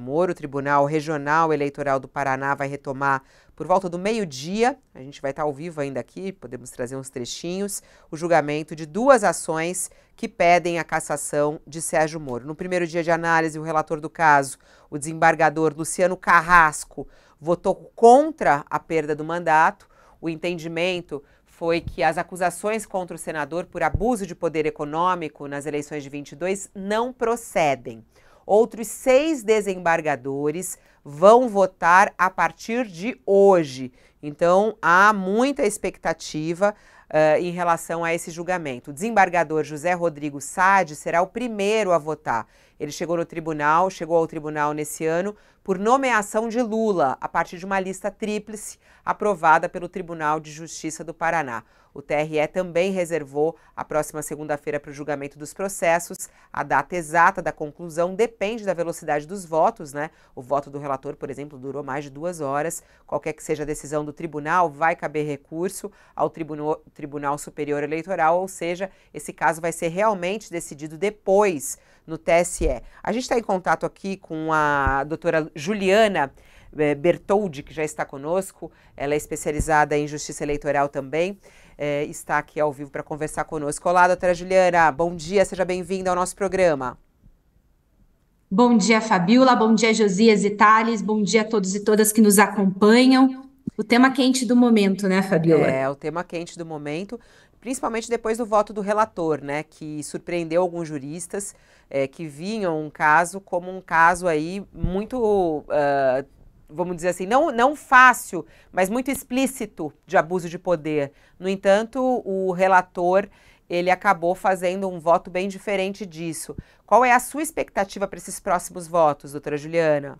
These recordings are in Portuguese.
Moro, o Tribunal Regional Eleitoral do Paraná vai retomar por volta do meio-dia. A gente vai estar ao vivo ainda aqui, podemos trazer uns trechinhos. O julgamento de duas ações que pedem a cassação de Sérgio Moro. No primeiro dia de análise, o relator do caso, o desembargador Luciano Carrasco, votou contra a perda do mandato. O entendimento foi que as acusações contra o senador por abuso de poder econômico nas eleições de 22 não procedem. Outros seis desembargadores vão votar a partir de hoje. Então, há muita expectativa uh, em relação a esse julgamento. O desembargador José Rodrigo Sade será o primeiro a votar. Ele chegou no tribunal, chegou ao tribunal nesse ano por nomeação de Lula, a partir de uma lista tríplice aprovada pelo Tribunal de Justiça do Paraná. O TRE também reservou a próxima segunda-feira para o julgamento dos processos. A data exata da conclusão depende da velocidade dos votos, né? O voto do relator, por exemplo, durou mais de duas horas. Qualquer que seja a decisão do tribunal, vai caber recurso ao Tribunal, tribunal Superior Eleitoral, ou seja, esse caso vai ser realmente decidido depois no TSE. A gente está em contato aqui com a doutora Juliana eh, Bertoldi, que já está conosco, ela é especializada em justiça eleitoral também, é, está aqui ao vivo para conversar conosco. Olá, doutora Juliana, bom dia, seja bem-vinda ao nosso programa. Bom dia, Fabiola, bom dia, Josias e Thales, bom dia a todos e todas que nos acompanham. O tema quente do momento, né, Fabiola? É, o tema quente do momento principalmente depois do voto do relator, né, que surpreendeu alguns juristas é, que vinham um caso como um caso aí muito, uh, vamos dizer assim, não, não fácil, mas muito explícito de abuso de poder. No entanto, o relator ele acabou fazendo um voto bem diferente disso. Qual é a sua expectativa para esses próximos votos, doutora Juliana?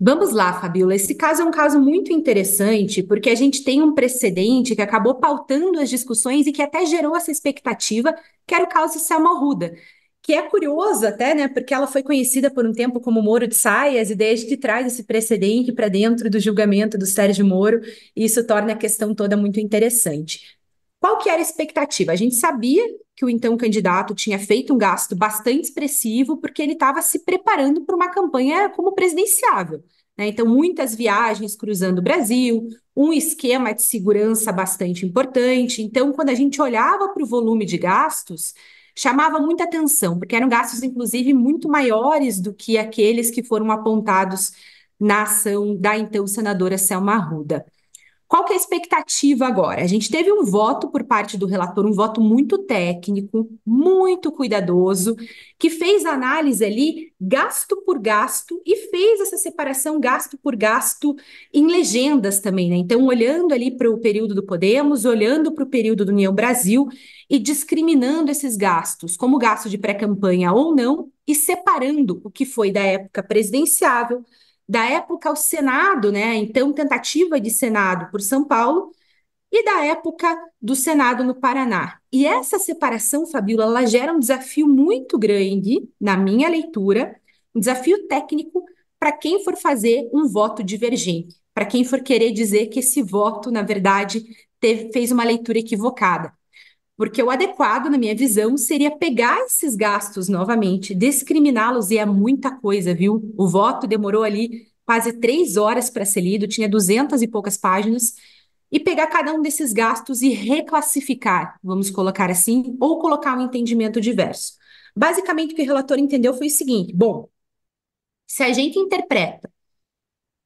Vamos lá, Fabiola. Esse caso é um caso muito interessante, porque a gente tem um precedente que acabou pautando as discussões e que até gerou essa expectativa, que era o caso Selma Ruda, que é curioso até, né? Porque ela foi conhecida por um tempo como Moro de Saias, e desde que traz esse precedente para dentro do julgamento do Sérgio Moro, isso torna a questão toda muito interessante. Qual que era a expectativa? A gente sabia que o então candidato tinha feito um gasto bastante expressivo, porque ele estava se preparando para uma campanha como presidenciável. Né? Então, muitas viagens cruzando o Brasil, um esquema de segurança bastante importante. Então, quando a gente olhava para o volume de gastos, chamava muita atenção, porque eram gastos, inclusive, muito maiores do que aqueles que foram apontados na ação da então senadora Selma Arruda. Qual que é a expectativa agora? A gente teve um voto por parte do relator, um voto muito técnico, muito cuidadoso, que fez análise ali gasto por gasto e fez essa separação gasto por gasto em legendas também, né? Então, olhando ali para o período do Podemos, olhando para o período do União Brasil e discriminando esses gastos, como gasto de pré-campanha ou não, e separando o que foi da época presidenciável da época ao Senado, né, então tentativa de Senado por São Paulo, e da época do Senado no Paraná. E essa separação, Fabíola, ela gera um desafio muito grande, na minha leitura, um desafio técnico para quem for fazer um voto divergente, para quem for querer dizer que esse voto, na verdade, teve, fez uma leitura equivocada. Porque o adequado, na minha visão, seria pegar esses gastos novamente, discriminá-los, e é muita coisa, viu? O voto demorou ali quase três horas para ser lido, tinha duzentas e poucas páginas, e pegar cada um desses gastos e reclassificar, vamos colocar assim, ou colocar um entendimento diverso. Basicamente, o que o relator entendeu foi o seguinte: bom, se a gente interpreta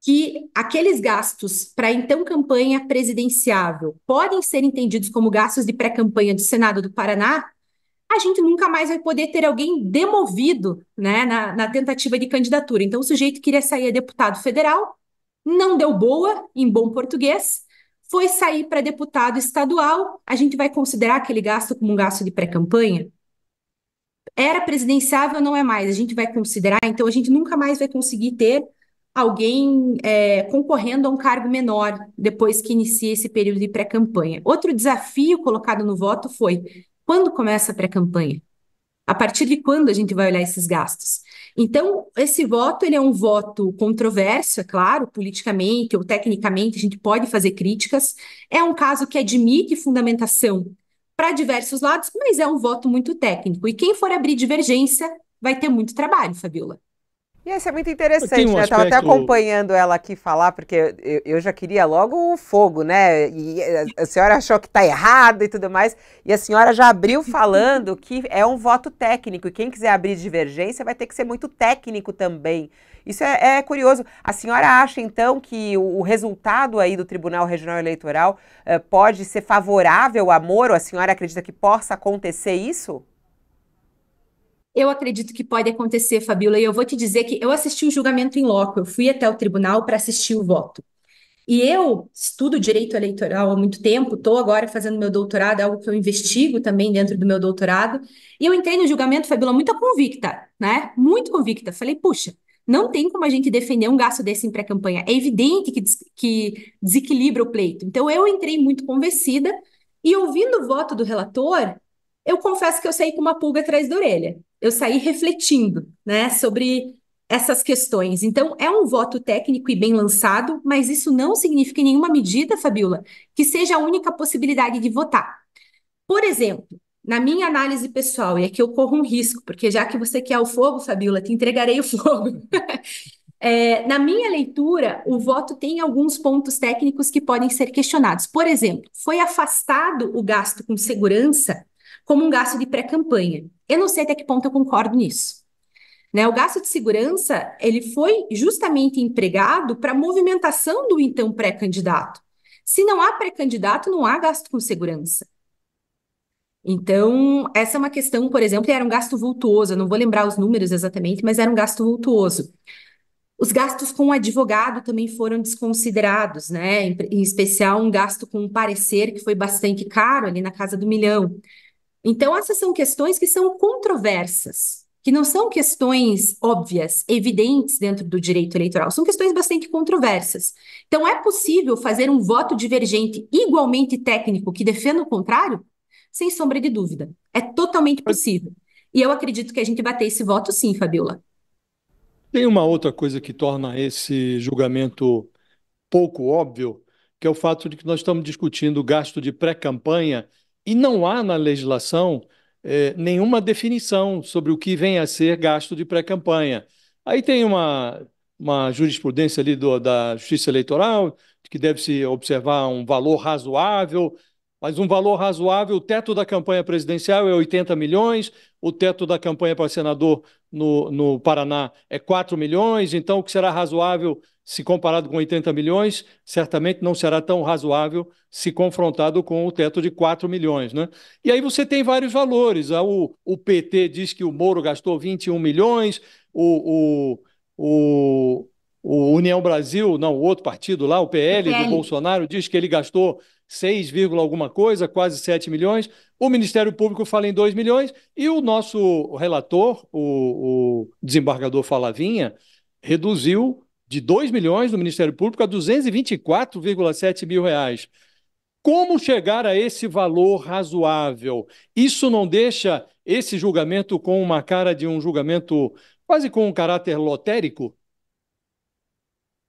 que aqueles gastos para então campanha presidenciável podem ser entendidos como gastos de pré-campanha do Senado do Paraná, a gente nunca mais vai poder ter alguém demovido né, na, na tentativa de candidatura. Então, o sujeito queria sair a é deputado federal, não deu boa, em bom português, foi sair para deputado estadual, a gente vai considerar aquele gasto como um gasto de pré-campanha? Era presidenciável, não é mais. A gente vai considerar, então a gente nunca mais vai conseguir ter alguém é, concorrendo a um cargo menor depois que inicia esse período de pré-campanha. Outro desafio colocado no voto foi quando começa a pré-campanha? A partir de quando a gente vai olhar esses gastos? Então, esse voto ele é um voto controverso, é claro, politicamente ou tecnicamente, a gente pode fazer críticas. É um caso que admite fundamentação para diversos lados, mas é um voto muito técnico. E quem for abrir divergência vai ter muito trabalho, Fabiola. E esse é muito interessante, um né? Aspecto... Eu até acompanhando ela aqui falar, porque eu, eu já queria logo o fogo, né? E a, senhora achou que está errado e tudo mais. E a senhora já abriu falando que é um voto técnico. E quem quiser abrir divergência vai ter que ser muito técnico também. Isso é, é curioso. A senhora acha, então, que o, o resultado aí do Tribunal Regional Eleitoral eh, pode ser favorável a Moro? A senhora acredita que possa acontecer isso? Eu acredito que pode acontecer, Fabíola, e eu vou te dizer que eu assisti o julgamento em loco, eu fui até o tribunal para assistir o voto. E eu estudo direito eleitoral há muito tempo, estou agora fazendo meu doutorado, é algo que eu investigo também dentro do meu doutorado. E eu entrei no julgamento, Fabíola, muito convicta, né? Muito convicta. Falei, puxa, não tem como a gente defender um gasto desse em pré-campanha. É evidente que, des que desequilibra o pleito. Então eu entrei muito convencida e ouvindo o voto do relator, eu confesso que eu saí com uma pulga atrás da orelha eu saí refletindo, né, sobre essas questões. Então, é um voto técnico e bem lançado, mas isso não significa em nenhuma medida, Fabiola, que seja a única possibilidade de votar. Por exemplo, na minha análise pessoal, e aqui eu corro um risco, porque já que você quer o fogo, Fabiola, te entregarei o fogo. é, na minha leitura, o voto tem alguns pontos técnicos que podem ser questionados. Por exemplo, foi afastado o gasto com segurança como um gasto de pré-campanha. Eu não sei até que ponto eu concordo nisso. Né, o gasto de segurança ele foi justamente empregado para movimentação do então pré-candidato. Se não há pré-candidato, não há gasto com segurança. Então, essa é uma questão, por exemplo, era um gasto vultuoso, eu não vou lembrar os números exatamente, mas era um gasto vultuoso. Os gastos com advogado também foram desconsiderados, né? Em, em especial um gasto com um parecer que foi bastante caro, ali na casa do milhão. Então, essas são questões que são controversas, que não são questões óbvias, evidentes dentro do direito eleitoral, são questões bastante controversas. Então, é possível fazer um voto divergente igualmente técnico que defenda o contrário? Sem sombra de dúvida. É totalmente possível. E eu acredito que a gente vai ter esse voto sim, Fabiola. Tem uma outra coisa que torna esse julgamento pouco óbvio, que é o fato de que nós estamos discutindo o gasto de pré-campanha e não há na legislação eh, nenhuma definição sobre o que vem a ser gasto de pré-campanha. Aí tem uma, uma jurisprudência ali do, da Justiça Eleitoral, que deve-se observar um valor razoável mas um valor razoável. O teto da campanha presidencial é 80 milhões, o teto da campanha para senador no, no Paraná é 4 milhões, então o que será razoável se comparado com 80 milhões, certamente não será tão razoável se confrontado com o teto de 4 milhões. Né? E aí você tem vários valores. Ah, o, o PT diz que o Moro gastou 21 milhões, o, o, o, o União Brasil, não, o outro partido lá, o PL, o PL. do Bolsonaro, diz que ele gastou 6, alguma coisa, quase 7 milhões. O Ministério Público fala em 2 milhões e o nosso relator, o, o desembargador Falavinha, reduziu de 2 milhões do Ministério Público a 224,7 mil reais. Como chegar a esse valor razoável? Isso não deixa esse julgamento com uma cara de um julgamento quase com um caráter lotérico?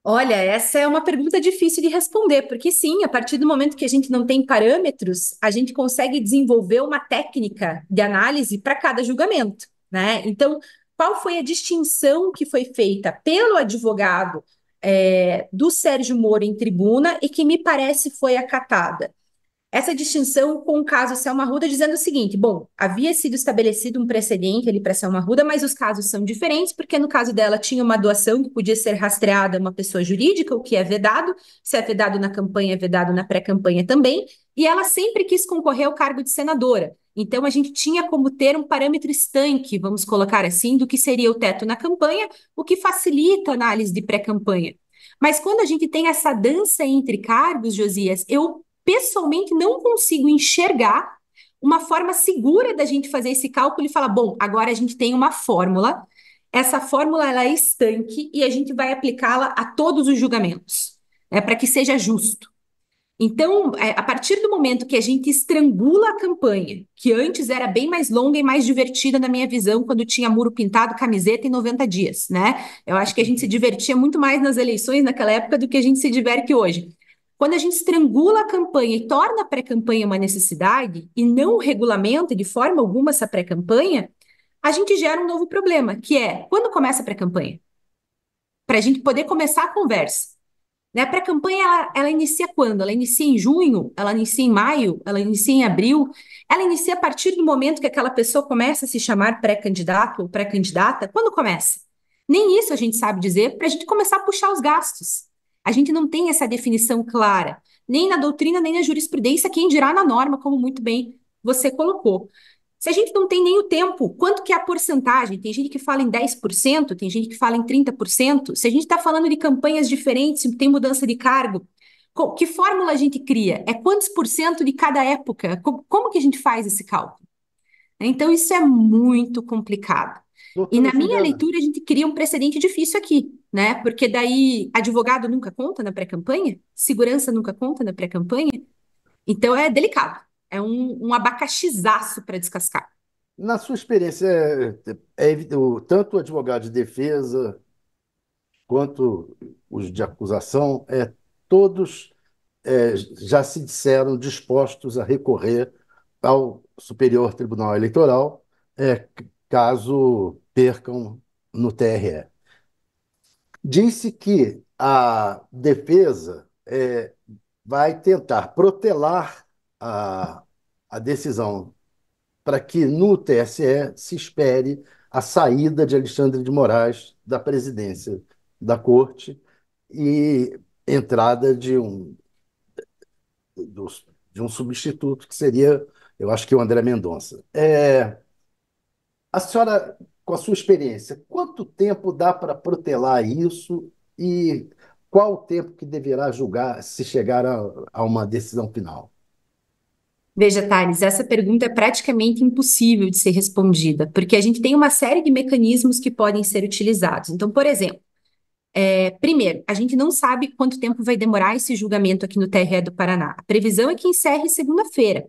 Olha, essa é uma pergunta difícil de responder, porque sim, a partir do momento que a gente não tem parâmetros, a gente consegue desenvolver uma técnica de análise para cada julgamento, né? Então, qual foi a distinção que foi feita pelo advogado é, do Sérgio Moro em tribuna e que me parece foi acatada? essa distinção com o caso Selma Ruda, dizendo o seguinte: bom, havia sido estabelecido um precedente ali para Selma Ruda, mas os casos são diferentes, porque no caso dela tinha uma doação que podia ser rastreada a uma pessoa jurídica, o que é vedado, se é vedado na campanha, é vedado na pré-campanha também, e ela sempre quis concorrer ao cargo de senadora. Então, a gente tinha como ter um parâmetro estanque, vamos colocar assim, do que seria o teto na campanha, o que facilita a análise de pré-campanha. Mas quando a gente tem essa dança entre cargos, Josias, eu pessoalmente não consigo enxergar uma forma segura da gente fazer esse cálculo e falar, bom, agora a gente tem uma fórmula, essa fórmula ela é estanque e a gente vai aplicá-la a todos os julgamentos, né, para que seja justo. Então, é, a partir do momento que a gente estrangula a campanha, que antes era bem mais longa e mais divertida na minha visão, quando tinha muro pintado, camiseta em 90 dias, né? Eu acho que a gente se divertia muito mais nas eleições naquela época do que a gente se diverte hoje. Quando a gente estrangula a campanha e torna a pré-campanha uma necessidade e não regulamenta de forma alguma essa pré-campanha, a gente gera um novo problema, que é quando começa a pré-campanha? Para a gente poder começar a conversa. Né? A pré-campanha, ela, ela, inicia quando? Ela inicia em junho, ela inicia em maio, ela inicia em abril, ela inicia a partir do momento que aquela pessoa começa a se chamar pré-candidato ou pré-candidata. Quando começa? Nem isso a gente sabe dizer para a gente começar a puxar os gastos. A gente não tem essa definição clara, nem na doutrina, nem na jurisprudência, quem dirá na norma, como muito bem você colocou. Se a gente não tem nem o tempo, quanto que é a porcentagem? Tem gente que fala em 10%, tem gente que fala em 30%. Se a gente está falando de campanhas diferentes, tem mudança de cargo, que fórmula a gente cria? É quantos por cento de cada época? Como, que a gente faz esse cálculo? Então, isso é muito complicado. Doutora e na minha Juliana. leitura, a gente cria um precedente difícil aqui né? Porque daí advogado nunca conta na pré-campanha, segurança nunca conta na pré-campanha. Então é delicado, é um, um abacaxizaço para descascar. Na sua experiência, é, é, tanto o advogado de defesa quanto os de acusação, é, todos é, já se disseram dispostos a recorrer ao Superior Tribunal Eleitoral é, caso percam no TRE disse que a defesa é, vai tentar protelar a, a decisão para que no TSE se espere a saída de Alexandre de Moraes da presidência da corte e entrada de um de um substituto que seria, eu acho que o André Mendonça. É, a senhora com a sua experiência, quanto tempo dá para protelar isso e qual o tempo que deverá julgar se chegar a, a uma decisão final? Veja, Thales, essa pergunta é praticamente impossível de ser respondida, porque a gente tem uma série de mecanismos que podem ser utilizados. Então, por exemplo, é, primeiro, a gente não sabe quanto tempo vai demorar esse julgamento aqui no TRE do Paraná. A previsão é que encerre segunda-feira,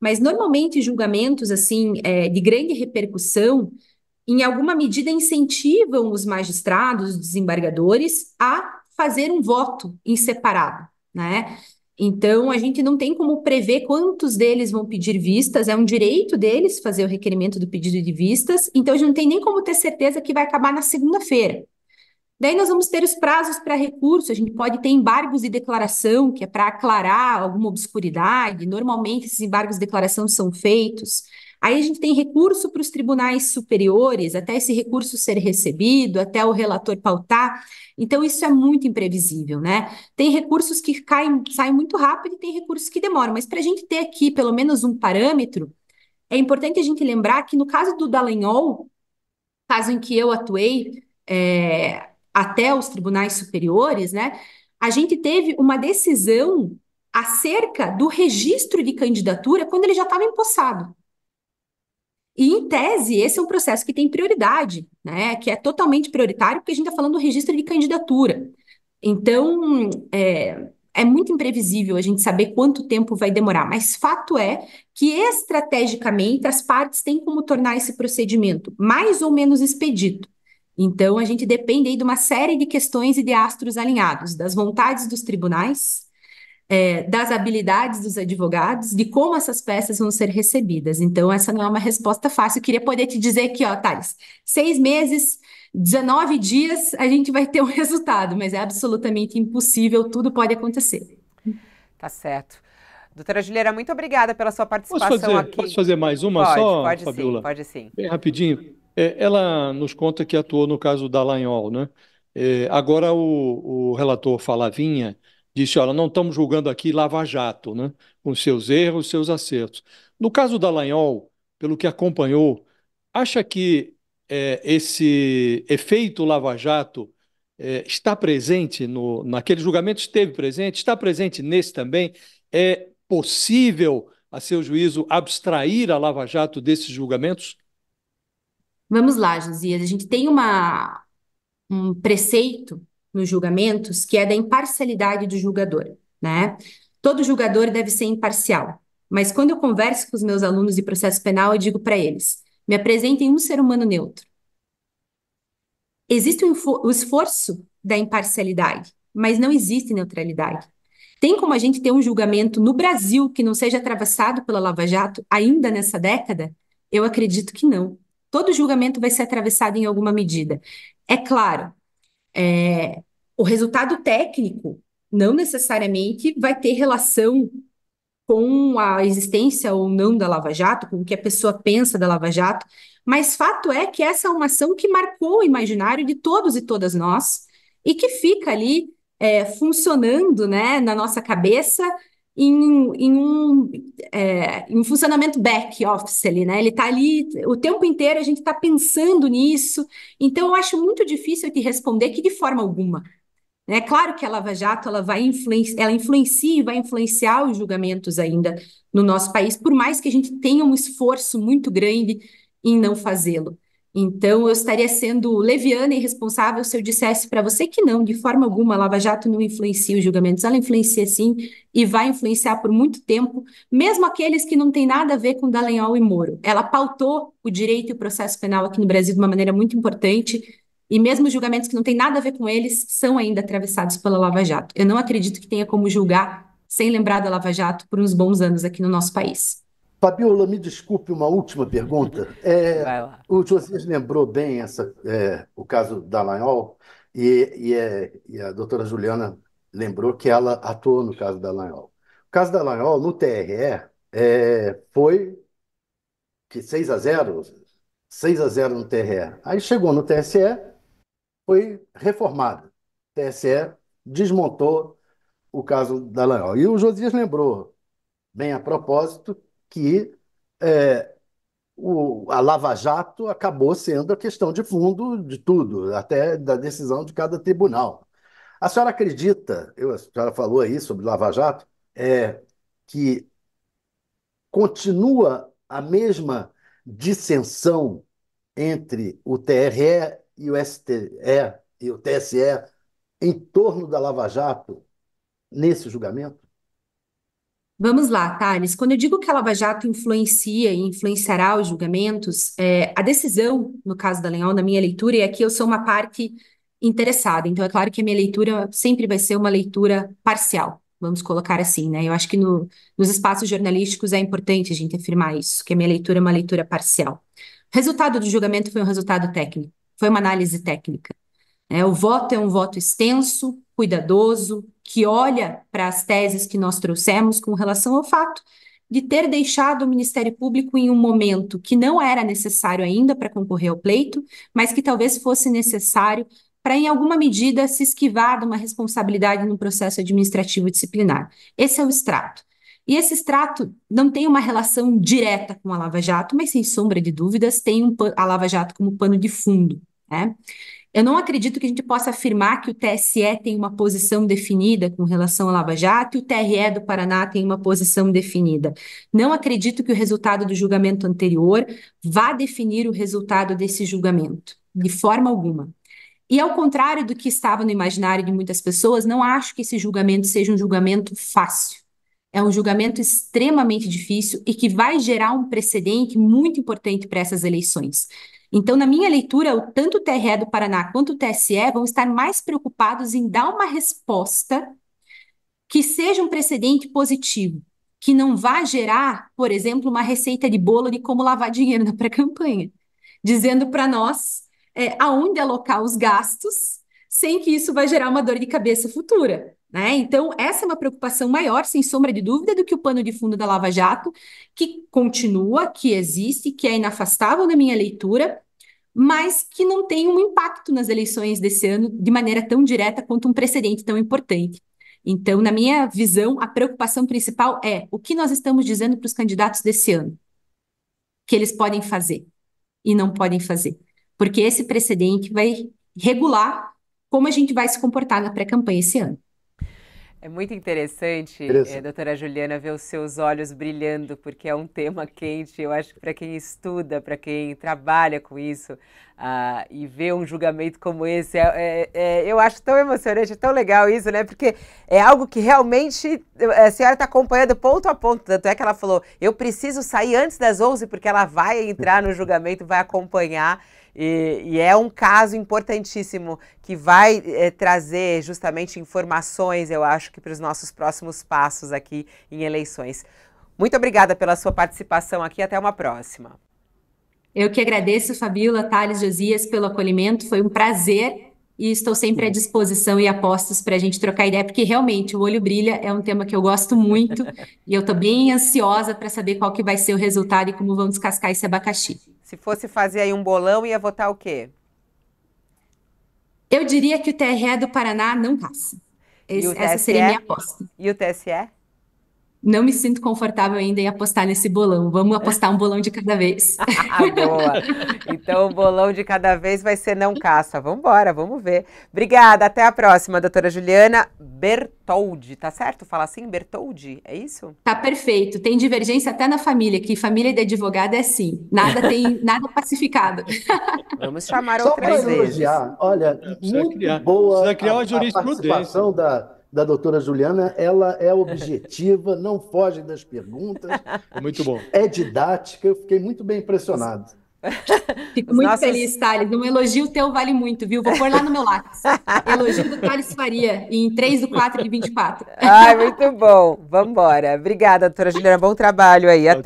mas normalmente julgamentos assim é, de grande repercussão em alguma medida, incentivam os magistrados, os desembargadores, a fazer um voto em separado, né? Então, a gente não tem como prever quantos deles vão pedir vistas, é um direito deles fazer o requerimento do pedido de vistas, então a gente não tem nem como ter certeza que vai acabar na segunda-feira. Daí nós vamos ter os prazos para recurso, a gente pode ter embargos de declaração, que é para aclarar alguma obscuridade, normalmente esses embargos de declaração são feitos. Aí a gente tem recurso para os tribunais superiores, até esse recurso ser recebido, até o relator pautar. Então, isso é muito imprevisível, né? Tem recursos que caem, saem muito rápido e tem recursos que demoram. Mas para a gente ter aqui pelo menos um parâmetro, é importante a gente lembrar que no caso do Dallagnol, caso em que eu atuei é, até os tribunais superiores, né? A gente teve uma decisão acerca do registro de candidatura quando ele já estava empossado. E, em tese, esse é um processo que tem prioridade, né? que é totalmente prioritário, porque a gente está falando do registro de candidatura. Então, é, é muito imprevisível a gente saber quanto tempo vai demorar, mas fato é que estrategicamente as partes têm como tornar esse procedimento mais ou menos expedito. Então, a gente depende aí de uma série de questões e de astros alinhados, das vontades dos tribunais, é, das habilidades dos advogados, de como essas peças vão ser recebidas. Então, essa não é uma resposta fácil. Eu queria poder te dizer que, ó, Thales, seis meses, 19 dias, a gente vai ter um resultado, mas é absolutamente impossível, tudo pode acontecer. Tá certo. Doutora Juliana, muito obrigada pela sua participação posso fazer, aqui. Posso fazer mais uma pode, só, pode Fabiola? Sim, pode sim. Bem rapidinho. É, ela nos conta que atuou no caso da Lanhol, né? É, agora o, o relator Falavinha disse: olha, não estamos julgando aqui Lava Jato, né? com seus erros, seus acertos. No caso da Lanhol, pelo que acompanhou, acha que é, esse efeito Lava Jato é, está presente no, naquele julgamento? Esteve presente? Está presente nesse também? É possível, a seu juízo, abstrair a Lava Jato desses julgamentos? Vamos lá, Josias. A gente tem uma, um preceito nos julgamentos, que é da imparcialidade do julgador, né? Todo julgador deve ser imparcial, mas quando eu converso com os meus alunos de processo penal, eu digo para eles: me apresentem um ser humano neutro. Existe um, o esforço da imparcialidade, mas não existe neutralidade. Tem como a gente ter um julgamento no Brasil que não seja atravessado pela Lava Jato ainda nessa década? Eu acredito que não. Todo julgamento vai ser atravessado em alguma medida. É claro, é, o resultado técnico não necessariamente vai ter relação com a existência ou não da Lava Jato, com o que a pessoa pensa da Lava Jato, mas fato é que essa é uma ação que marcou o imaginário de todos e todas nós e que fica ali é, funcionando né, na nossa cabeça em, em, um, é, em um funcionamento back-office ali, né? Ele está ali o tempo inteiro, a gente está pensando nisso. Então, eu acho muito difícil te responder que de forma alguma é claro que a Lava Jato ela vai influenciar, ela influencia e vai influenciar os julgamentos ainda no nosso país, por mais que a gente tenha um esforço muito grande em não fazê-lo. Então, eu estaria sendo leviana e irresponsável se eu dissesse para você que não, de forma alguma, a Lava Jato não influencia os julgamentos. Ela influencia sim e vai influenciar por muito tempo, mesmo aqueles que não têm nada a ver com Dallagnol e Moro. Ela pautou o direito e o processo penal aqui no Brasil de uma maneira muito importante e mesmo julgamentos que não têm nada a ver com eles são ainda atravessados pela Lava Jato. Eu não acredito que tenha como julgar sem lembrar da Lava Jato por uns bons anos aqui no nosso país. Fabiola, me desculpe uma última pergunta. É, Vai lá. O Josias lembrou bem essa, é, o caso da Lanhol e, e, é, e, a doutora Juliana lembrou que ela atuou no caso da Lanhol. O caso da Lanhol, no TRE, é, foi que 6 a 0, 6 a 0 no TRE. Aí chegou no TSE, foi reformada. O TSE desmontou o caso da Lanhol. E o Josias lembrou, bem a propósito, que é, o, a Lava Jato acabou sendo a questão de fundo de tudo, até da decisão de cada tribunal. A senhora acredita, eu, a senhora falou aí sobre Lava Jato, é, que continua a mesma dissensão entre o TRE e o STE e o TSE em torno da Lava Jato nesse julgamento? Vamos lá, Thales. Quando eu digo que a Lava Jato influencia e influenciará os julgamentos, é, a decisão, no caso da Leão, na minha leitura, é e aqui eu sou uma parte interessada, então é claro que a minha leitura sempre vai ser uma leitura parcial, vamos colocar assim, né? Eu acho que no, nos espaços jornalísticos é importante a gente afirmar isso, que a minha leitura é uma leitura parcial. O resultado do julgamento foi um resultado técnico foi uma análise técnica. É, o voto é um voto extenso, cuidadoso, que olha para as teses que nós trouxemos com relação ao fato de ter deixado o Ministério Público em um momento que não era necessário ainda para concorrer ao pleito, mas que talvez fosse necessário para, em alguma medida, se esquivar de uma responsabilidade no processo administrativo disciplinar. Esse é o extrato. E esse extrato não tem uma relação direta com a Lava Jato, mas sem sombra de dúvidas tem um a Lava Jato como pano de fundo. Né? Eu não acredito que a gente possa afirmar que o TSE tem uma posição definida com relação à Lava Jato e o TRE do Paraná tem uma posição definida. Não acredito que o resultado do julgamento anterior vá definir o resultado desse julgamento, de forma alguma. E ao contrário do que estava no imaginário de muitas pessoas, não acho que esse julgamento seja um julgamento fácil é um julgamento extremamente difícil e que vai gerar um precedente muito importante para essas eleições. Então, na minha leitura, tanto o TRE do Paraná quanto o TSE vão estar mais preocupados em dar uma resposta que seja um precedente positivo, que não vá gerar, por exemplo, uma receita de bolo de como lavar dinheiro na pré-campanha, dizendo para nós é, aonde alocar os gastos, sem que isso vai gerar uma dor de cabeça futura. Né? Então, essa é uma preocupação maior, sem sombra de dúvida, do que o pano de fundo da Lava Jato, que continua, que existe, que é inafastável na minha leitura, mas que não tem um impacto nas eleições desse ano de maneira tão direta quanto um precedente tão importante. Então, na minha visão, a preocupação principal é o que nós estamos dizendo para os candidatos desse ano, que eles podem fazer e não podem fazer, porque esse precedente vai regular como a gente vai se comportar na pré-campanha esse ano. É muito interessante, eh, interessante. É, doutora Juliana, ver os seus olhos brilhando, porque é um tema quente. Eu acho que para quem estuda, para quem trabalha com isso, ah, e ver um julgamento como esse, é, é, é, eu acho tão emocionante, tão legal isso, né? Porque é algo que realmente eh, a senhora está acompanhando ponto a ponto. Tanto é que ela falou: eu preciso sair antes das 11, porque ela vai entrar no julgamento, vai acompanhar. E, e é um caso importantíssimo que vai é, trazer justamente informações, eu acho, que para os nossos próximos passos aqui em eleições. Muito obrigada pela sua participação aqui, até uma próxima. Eu que agradeço, Fabiola, Thales, Josias, pelo acolhimento. Foi um prazer e estou sempre à disposição e apostos para a gente trocar ideia, porque realmente o olho brilha é um tema que eu gosto muito e eu estou bem ansiosa para saber qual que vai ser o resultado e como vão descascar esse abacaxi. Se fosse fazer aí um bolão, ia votar o quê? Eu diria que o TRE do Paraná não passa. Esse, essa seria a minha aposta. E o TSE? não me sinto confortável ainda em apostar nesse bolão. Vamos apostar um bolão de cada vez. Ah, boa! Então, o bolão de cada vez vai ser não caça. Vamos embora, vamos ver. Obrigada, até a próxima, doutora Juliana Bertoldi, tá certo? Fala assim, Bertoldi, é isso? Tá perfeito. Tem divergência até na família, que família de advogado é assim. Nada tem, nada pacificado. Vamos chamar Só outras vezes. Elogiar. Olha, muito criar, boa a, a participação da da doutora Juliana, ela é objetiva, não foge das perguntas. Muito bom. É didática, eu fiquei muito bem impressionado. Fico Os muito nossos... feliz, Thales. Um elogio teu vale muito, viu? Vou pôr lá no meu lápis. Elogio do Thales Faria, em 3 do 4 de 24. Ai, muito bom. Vamos embora. Obrigada, doutora Juliana. Bom trabalho aí. Até.